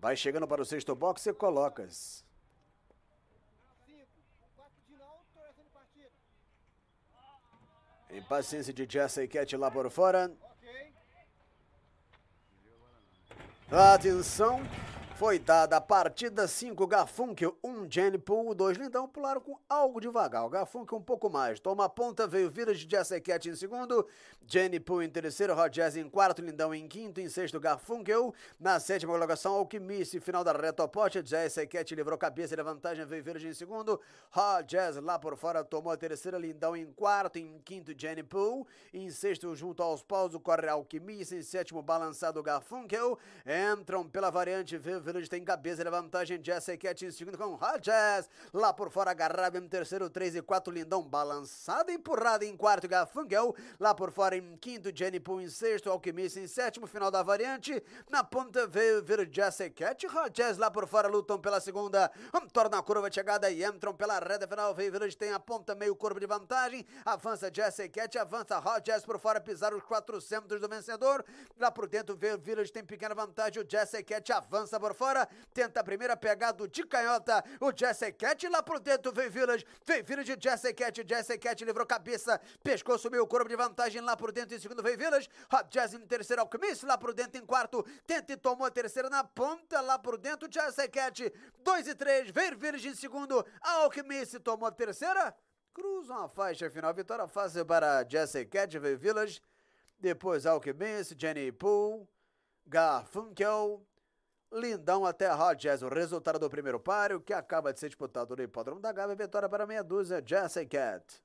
Vai chegando para o sexto box e colocas. Impaciência de Jesse Cat lá por fora. Atenção. Foi dada a partida 5, garfunkel 1, um, Poole 2. Lindão pularam com algo devagar. O garfunkel um pouco mais. Toma a ponta, veio Village de Assequete em segundo. jenny Poole em terceiro, Rodgers em quarto, Lindão em quinto, em sexto, Garfunkel. Na sétima colocação, Alquimice, final da reta oposta. Jesse Sequete livrou cabeça e vantagem, veio Village em segundo. Rodgers lá por fora tomou a terceira, Lindão em quarto, em quinto, jenny Poole, Em sexto, junto aos paus, corre Alquimice. Em sétimo, balançado, Garfunkel. Entram pela variante, veio Village tem cabeça ele vantagem, Jesse Cat é em segundo com Rodgers. Lá por fora, agarrado em terceiro, 3 e 4, Lindão balançado empurrado em quarto, Gafangel. Lá por fora, em quinto, Jenny Poo em sexto, Alquimista em sétimo, final da variante. Na ponta veio Village, Jesse Cat, Rodgers Lá por fora, lutam pela segunda, um, torna a curva de chegada e entram pela reta final. Veio Village, tem a ponta, meio corpo de vantagem, avança Jesse Cat, avança Rodgers por fora, pisar os 400 do vencedor. Lá por dentro, veio Village, tem pequena vantagem, o Jesse Cat avança por fora, tenta a primeira pegada de canhota, o Jesse Cat lá pro dentro, vem Village, vem Village, Jesse Cat, Jesse Cat livrou cabeça, pescoço, subiu o corpo de vantagem lá pro dentro, em segundo vem Village, Hop Jazz em terceiro, Alchemist lá pro dentro em quarto, tenta e tomou a terceira na ponta lá pro dentro, Jesse Cat, 2 e 3, vem Village em segundo, Alchemist tomou a terceira, cruzam a faixa final, vitória fácil para Jesse Cat, vem Village, depois Alchemist, Jenny Poole, Garfunkel, Lindão até a Hot Jazz. O resultado do primeiro páreo, que acaba de ser disputado no Hipódromo da Gávea, vitória para meia dúzia, Jesse Cat.